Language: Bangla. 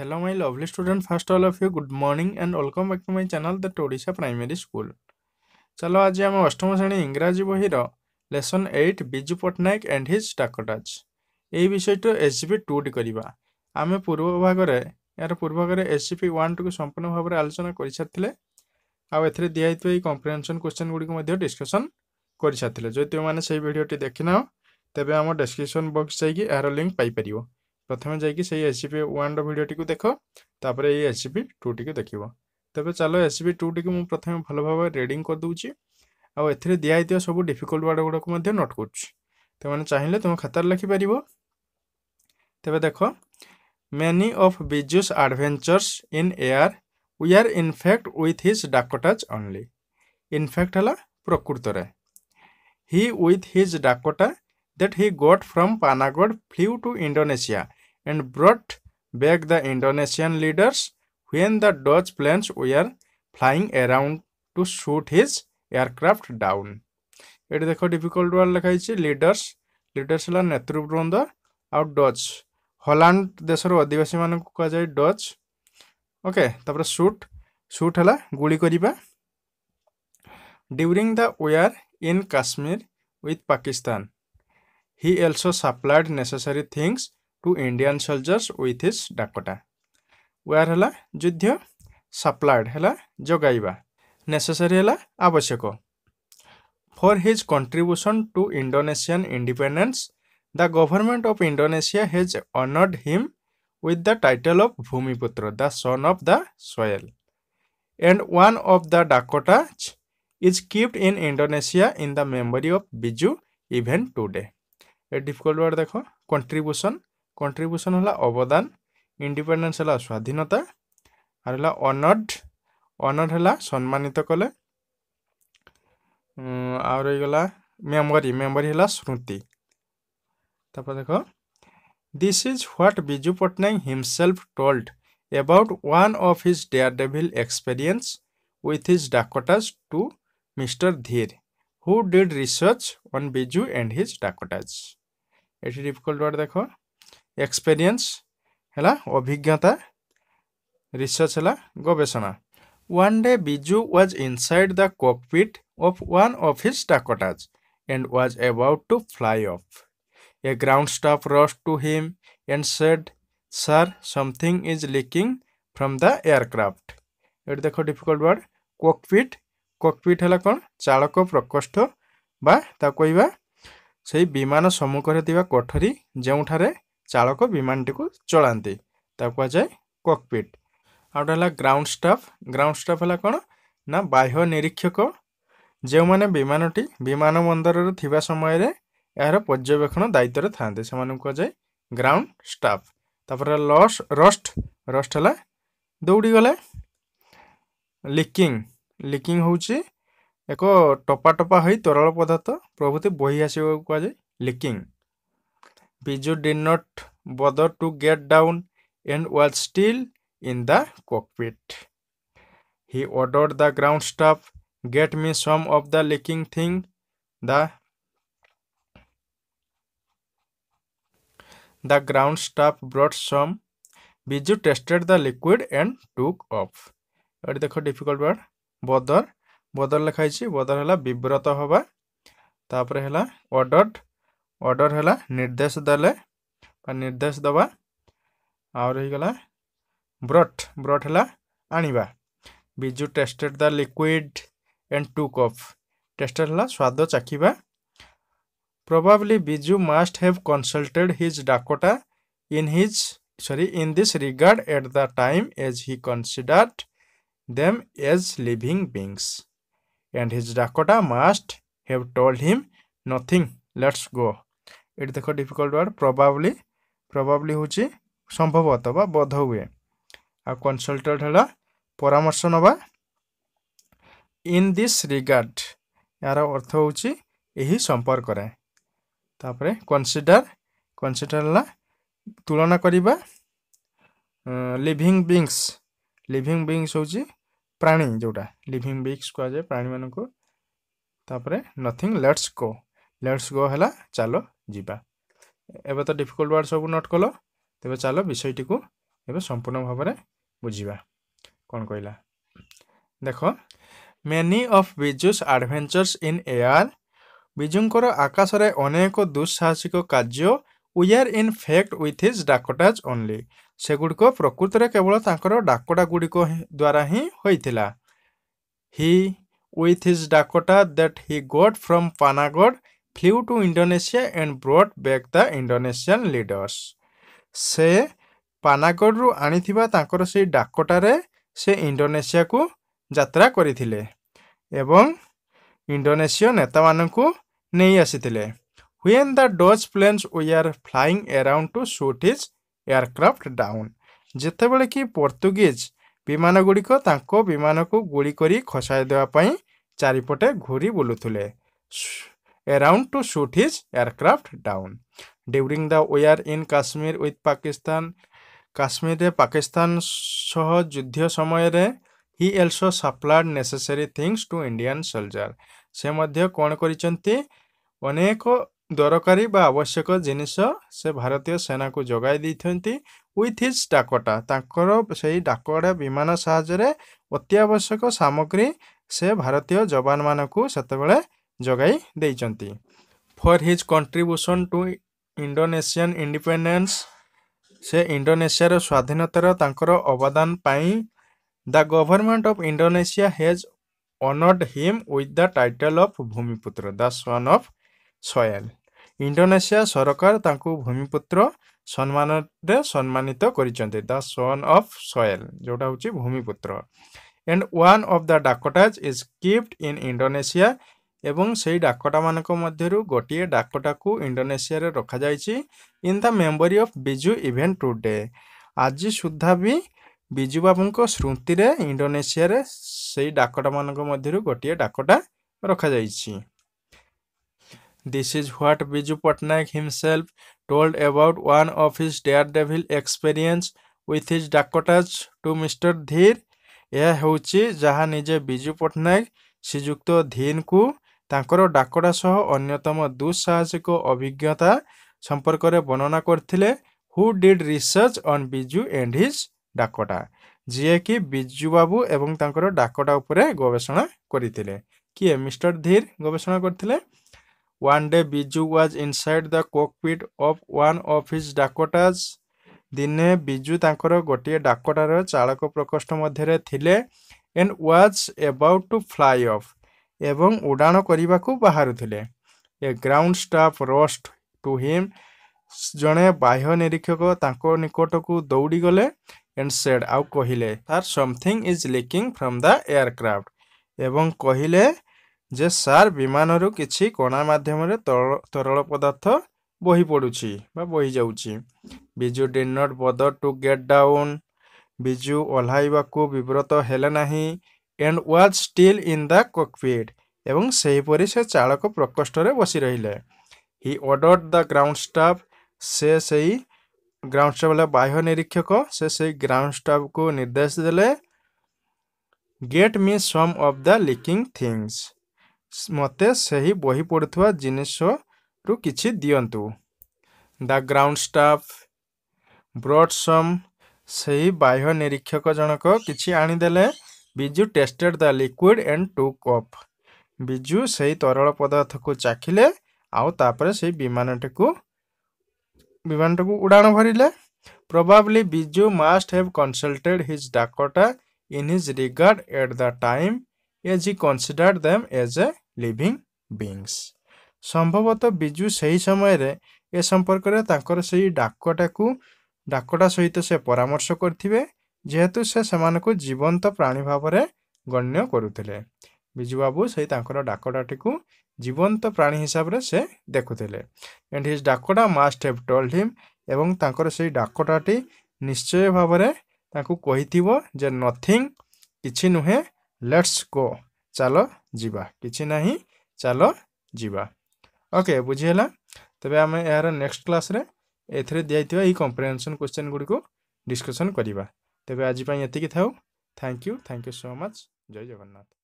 Hello my lovely student, first all of you good morning and welcome back to my channel the Odisha Primary School. চলো আজ আমি অষ্টম শ্রেণী ইংরাজি বহির lesson eight Biju Patnaik and his Dakotas এই বিষয়টি এসজিপি টুটি করা আমি পূর্ব ভাগরে এর পূর্ব ভাগরে এসজিপি ওয়ানটিকে সম্পূর্ণ ভাবে আলোচনা করে সারিলে আথে দিয়া হয়েছে এই কম্প্রিহেনশন কোশ্চেন গুড়ি ডিসকসন করে সারিলে যদি তুমি সেই ভিডিওটি দেখি নাও তেবে আমার ডেসক্রিপশন বক্স যাই এর লিঙ্ক পাইপার প্রথমে যাইকি সেই এসিপি ওয়ানর ভিডিওটিকে দেখ তাপরে এই এসিপি টুটিকে দেখিব ତେବେ ଚାଲ ଏସ୍ ବି ଟୁଟିକୁ ମୁଁ ପ୍ରଥମେ ଭଲ ଭାବରେ ରିଡ଼ିଂ କରିଦେଉଛି ଆଉ ଏଥିରେ ଦିଆହେଇଥିବା ସବୁ ଡିଫିକଲ୍ଟ ୱାର୍ଡ଼ ଗୁଡ଼ାକୁ ମଧ୍ୟ ନୋଟ୍ କରୁଛି ତୁମେମାନେ ଚାହିଁଲେ ତୁମ ଖାତାରେ ଲେଖିପାରିବ ତେବେ ଦେଖ many of Biju's adventures in air we are in fact with his Dakotas only in fact ହେଲା ପ୍ରକୃତରେ he with his Dakota that he got from Panagarh flew to Indonesia and brought back the Indonesian leaders when the Dutch planes were flying around to shoot his aircraft down. ଏଠି ଦେଖ ଡିଫିକଲ୍ଟ ୱାର୍ଡ଼ ଲେଖା ହେଇଛି ଲିଡର୍ସ ଲିଡର୍ସ ହେଲା ନେତୃବୃନ୍ଦ ଆଉ ଡଚ୍ ହଲାଣ୍ଡ ଦେଶର ଅଧିବାସୀମାନଙ୍କୁ କୁହାଯାଏ ଡଚ୍ ଓକେ ତାପରେ ସୁଟ୍ ସୁଟ୍ ହେଲା ଗୁଳି କରିବା during the war in Kashmir with Pakistan he also supplied necessary things to Indian soldiers with his Dakota. Where hela judhya supplied hela jogaiba necessary hela आवश्यक For his contribution to Indonesian independence, the government of Indonesia has honored him with the title of Bhumiputra, the son of the soil. And one of the Dakotas is kept in Indonesia in the memory of Biju even today. A difficult word देखो contribution कंट्रीब्यूशन है अवदान इंडिपेडेन्स है स्वाधीनता आर है अनर्ड अनर्ड है सम्मानित कले और रहीगला मेमोरी मेमोरी है स्मृति तप देख this is what Biju Patnaik himself told about one of his daredevil experience with his Dakotas to mister Dhir who did research on Biju and his Dakotas এটি ডিফিকাল্ট ওয়ার্ড দেখো এক্সপেৰিয়েঞ্চ হেলা অভিজ্ঞতা ৰিচাৰ্চ হেলা গৱেষণা one day Biju was inside the cockpit of one of his Dakotas and was about to fly off a ground staff rushed to him and said sir something is leaking from the aircraft এইটো দেখ ডিফিকল্ট ৱৰ্ড ককপিট ককপিট হ'লে কণ চালক প্ৰকোষ্ঠ বা তাক কয় সেই বিমান সন্মুখৰে থকা কোঠৰী যোনঠাৰে ଚାଳକ ବିମାନଟିକୁ ଚଳାନ୍ତି ତାକୁ କୁହାଯାଏ କକ୍ପିଟ୍ ଆଉ ଗୋଟେ ହେଲା ଗ୍ରାଉଣ୍ଡ ଷ୍ଟାଫ୍ ଗ୍ରାଉଣ୍ଡ ଷ୍ଟାଫ୍ ହେଲା କ'ଣ ନା ବାହ୍ୟ ନିରୀକ୍ଷକ ଯେଉଁମାନେ ବିମାନଟି ବିମାନ ବନ୍ଦରରେ ଥିବା ସମୟରେ ଏହାର ପର୍ଯ୍ୟବେକ୍ଷଣ ଦାୟିତ୍ୱରେ ଥାନ୍ତି ସେମାନଙ୍କୁ କୁହାଯାଏ ଗ୍ରାଉଣ୍ଡ ଷ୍ଟାଫ୍ ତାପରେ ଲସ୍ ରଷ୍ଟ ରଷ୍ଟ ହେଲା ଦୌଡ଼ିଗଲେ ଲିକିଂ ଲିକିଂ ହେଉଛି ଏକ ଟପା ଟପା ହୋଇ ତରଳ ପଦାର୍ଥ ପ୍ରଭୃତି ବୋହି ଆସିବାକୁ କୁହାଯାଏ ଲିକିଂ Biju did not bother to get down and was still in the cockpit. He ordered the ground staff, get me some of the leaking thing. The, the ground staff brought some. Biju tested the liquid and took off. এটা দেখো ডিফিকল্ট ওয়ার্ড বদর বদর লেখা হয়েছে বদর হল বিব্রত হবা তাপরে হল অর্ডার্ড अर्डर है निर्देश दे निर्देश दवा आईगला ब्रट ब्रट है आणवाजु tasted the liquid and two cup tasted है स्वाद चाखिया probably Biju must have consulted his Dakota in his sorry in this regard at the time as he considered them as living beings and his Dakota must have told him nothing let's go ଏଠି ଦେଖ ଡିଫିକଲ୍ଟ ୱାର୍ଡ଼ ପ୍ରବାବଲି ପ୍ରବାବଲି ହେଉଛି ସମ୍ଭବତଃ ବା ବୋଧ ହୁଏ ଆଉ କନସଲ୍ଟେଡ଼ ହେଲା ପରାମର୍ଶ ନେବା ଇନ୍ ଦିସ୍ ରିଗାର୍ଡ଼ ଏହାର ଅର୍ଥ ହେଉଛି ଏହି ସମ୍ପର୍କରେ ତାପରେ କନସିଡ଼ର କନସିଡ଼ର ହେଲା ତୁଳନା କରିବା ଲିଭିଂ ବିଙ୍ଗସ୍ ଲିଭିଂ ବିଙ୍ଗସ୍ ହେଉଛି ପ୍ରାଣୀ ଯେଉଁଟା ଲିଭିଂ ବିଙ୍ଗସ୍ କୁହାଯାଏ ପ୍ରାଣୀମାନଙ୍କୁ ତାପରେ nothing let's go let's go ହେଲା ଚାଲ ଯିବା ଏବେ ତ ଡିଫିକଲ୍ଟ ୱାର୍ଡ଼ ସବୁ ନୋଟ୍ କଲ ତେବେ ଚାଲ ବିଷୟଟିକୁ ଏବେ ସମ୍ପୂର୍ଣ୍ଣ ଭାବରେ ବୁଝିବା କ'ଣ କହିଲା ଦେଖ many of Biju's adventures in air ବିଜୁଙ୍କର ଆକାଶରେ ଅନେକ ଦୁଃସାହସିକ କାର୍ଯ୍ୟ were in fact with his Dakotas only ସେଗୁଡ଼ିକ ପ୍ରକୃତରେ କେବଳ ତାଙ୍କର ଡାକଟାଗୁଡ଼ିକ ଦ୍ୱାରା ହିଁ ହୋଇଥିଲା he with his Dakota that he got from Panagarh flew to Indonesia and brought back the Indonesian leaders. ସେ ପାନାଗଡ଼ରୁ ଆଣିଥିବା ତାଙ୍କର ସେଇ ଡାକଟାରେ ସେ ଇଣ୍ଡୋନେସିଆକୁ ଯାତ୍ରା କରିଥିଲେ ଏବଂ ଇଣ୍ଡୋନେସୀୟ ନେତାମାନଙ୍କୁ ନେଇ ଆସିଥିଲେ when the Dutch planes were flying around to shoot his aircraft down ଯେତେବେଳେ କି ପର୍ତ୍ତୁଗୀଜ ବିମାନଗୁଡ଼ିକ ତାଙ୍କ ବିମାନକୁ ଗୁଳି କରି ଖସାଇ ଦେବା ପାଇଁ ଚାରିପଟେ ଘୁରି ବୁଲୁଥିଲେ around to shoot his aircraft down. During the war in Kashmir with Pakistan, কাশ্মীরে পাকিস্তান সহ যুদ্ধ সময়ের he also supplied necessary things to Indian soldier সে মধ্যে কোণ করেছেন অনেক দরকারি বা আবশ্যক জিনিস সে ভারতীয় সেনাকে যোগাই দিয়েছেন উইথ হিজ ডাকটা তাঁকর সেই ডাকটা বিমান সাহায্যে অতি আবশ্যক সামগ্রী সে ভারতীয় যবান মানুষ সেতবে ଯୋଗାଇ ଦେଇଛନ୍ତି for his contribution to Indonesian independence ସେ ଇଣ୍ଡୋନେସିଆର ସ୍ୱାଧୀନତାର ତାଙ୍କର ଅବଦାନ ପାଇଁ the government of Indonesia has honoured him with the title of Bhumiputra the son of soil Indonesia ସରକାର ତାଙ୍କୁ ଭୂମିପୁତ୍ର ସମ୍ମାନରେ ସମ୍ମାନିତ କରିଛନ୍ତି ଦ ସନ୍ ଅଫ୍ ସଏଲ୍ ଯେଉଁଟା ହେଉଛି Bhumiputra and one of the Dakotas is kept in Indonesia ଏବଂ ସେହି ଡାକଟାମାନଙ୍କ ମଧ୍ୟରୁ ଗୋଟିଏ ଡାକଟାକୁ ଇଣ୍ଡୋନେସିଆରେ ରଖାଯାଇଛି in the memory of Biju even today ଆଜି ସୁଦ୍ଧା ବି ବିଜୁ ବାବୁଙ୍କ ସ୍ମୃତିରେ ଇଣ୍ଡୋନେସିଆରେ ସେହି ଡାକଟାମାନଙ୍କ ମଧ୍ୟରୁ ଗୋଟିଏ ଡାକଟା ରଖାଯାଇଛି this is what Biju Patnaik himself told about one of his daredevil experience with his Dakotas to mister Dhir ଏହା ହେଉଛି ଯାହା ନିଜେ ବିଜୁ ପଟ୍ଟନାୟକ ଶ୍ରୀଯୁକ୍ତ ଧୀରଙ୍କୁ ତାଙ୍କର ଡାକରା ସହ ଅନ୍ୟତମ ଦୁଃସାହସିକ ଅଭିଜ୍ଞତା ସମ୍ପର୍କରେ ବର୍ଣ୍ଣନା କରିଥିଲେ who did research on Biju and his Dakota ଯିଏକି ବିଜୁବାବୁ ଏବଂ ତାଙ୍କର ଡାକଟା ଉପରେ ଗବେଷଣା କରିଥିଲେ କିଏ ମିଷ୍ଟର ଧୀର ଗବେଷଣା କରିଥିଲେ one day Biju was inside the cockpit of one of his Dakotas ଦିନେ ବିଜୁ ତାଙ୍କର ଗୋଟିଏ ଡାକଟାର ଚାଳକ ପ୍ରକୋଷ୍ଠ ମଧ୍ୟରେ ଥିଲେ and was about to fly off ଏବଂ ଉଡ଼ାଣ କରିବାକୁ ବାହାରୁଥିଲେ a ground staff rushed to him ଜଣେ ବାହ୍ୟ ନିରୀକ୍ଷକ ତାଙ୍କ ନିକଟକୁ ଦୌଡ଼ିଗଲେ ଏଣ୍ଡ ସେଡ୍ ଆଉ କହିଲେ sir something is leaking from the aircraft ଏବଂ କହିଲେ ଯେ ସାର୍ ବିମାନରୁ କିଛି କଣା ମାଧ୍ୟମରେ ତରଳ ପଦାର୍ଥ ବହି ପଡ଼ୁଛି ବା ବହି ଯାଉଛି Biju did not bother to get down Biju ଓହ୍ଲାଇବାକୁ ବିବ୍ରତ ହେଲେ ନାହିଁ and was still in the cockpit ଏବଂ ସେହିପରି ସେ ଚାଳକ ପ୍ରକୋଷ୍ଠରେ ବସି ରହିଲେ he ordered the ground staff ସେ ସେଇ ଗ୍ରାଉଣ୍ଡ ଷ୍ଟାଫ୍ ହେଲା ବାହ୍ୟ ନିରୀକ୍ଷକ ସେ ସେଇ ଗ୍ରାଉଣ୍ଡ ଷ୍ଟାଫ୍କୁ ନିର୍ଦ୍ଦେଶ ଦେଲେ ଗେଟ୍ ମି ସମ୍ ଅଫ୍ ଦ ଲିକିଂ ଥିଙ୍ଗସ୍ ମୋତେ ସେହି ବହି ପଡ଼ୁଥିବା ଜିନିଷରୁ କିଛି ଦିଅନ୍ତୁ the ground staff brought some ସେହି ବାହ୍ୟ ନିରୀକ୍ଷକ ଜଣକ କିଛି ଆଣିଦେଲେ Biju tasted the liquid and two cup Biju ସେଇ ତରଳ ପଦାର୍ଥକୁ ଚାଖିଲେ ଆଉ ତାପରେ ସେଇ ବିମାନଟିକୁ ବିମାନଟିକୁ ଉଡ଼ାଣ ଭରିଲେ Probably Biju must have consulted his Dakota in his regard at the time as he considered them as a living beings. ସମ୍ଭବତଃ ବିଜୁ ସେହି ସମୟରେ ଏ ସମ୍ପର୍କରେ ତାଙ୍କର ସେହି ଡାକଟାକୁ ଡାକଟା ସହିତ ସେ ପରାମର୍ଶ କରିଥିବେ ଯେହେତୁ ସେ ସେମାନଙ୍କୁ ଜୀବନ୍ତ ପ୍ରାଣୀ ଭାବରେ ଗଣ୍ୟ କରୁଥିଲେ ବିଜୁବାବୁ ସେଇ ତାଙ୍କର ଡାକରାଟିକୁ ଜୀବନ୍ତ ପ୍ରାଣୀ ହିସାବରେ ସେ ଦେଖୁଥିଲେ and his Dakota must have told him ଏବଂ ତାଙ୍କର ସେଇ ଡାକରାଟି ନିଶ୍ଚୟ ଭାବରେ ତାଙ୍କୁ କହିଥିବ ଯେ ନଥିଙ୍ଗ କିଛି ନୁହେଁ ଲେଟ୍ସ ଗୋ ଚାଲ ଯିବା କିଛି ନାହିଁ ଚାଲ ଯିବା ଓକେ ବୁଝିହେଲା ତେବେ ଆମେ ଏହାର ନେକ୍ସଟ କ୍ଲାସ୍ରେ ଏଥିରେ ଦିଆଯାଇଥିବା ଏହି କମ୍ପ୍ରେହେନ୍ସନ୍ କ୍ୱେଶ୍ଚିନ୍ ଗୁଡ଼ିକୁ ଡିସ୍କସନ୍ କରିବା ତେବେ ଆଜି ପାଇଁ ଏତିକି ଥାଉ thank you thank you so much ଜୟ ଜଗନ୍ନାଥ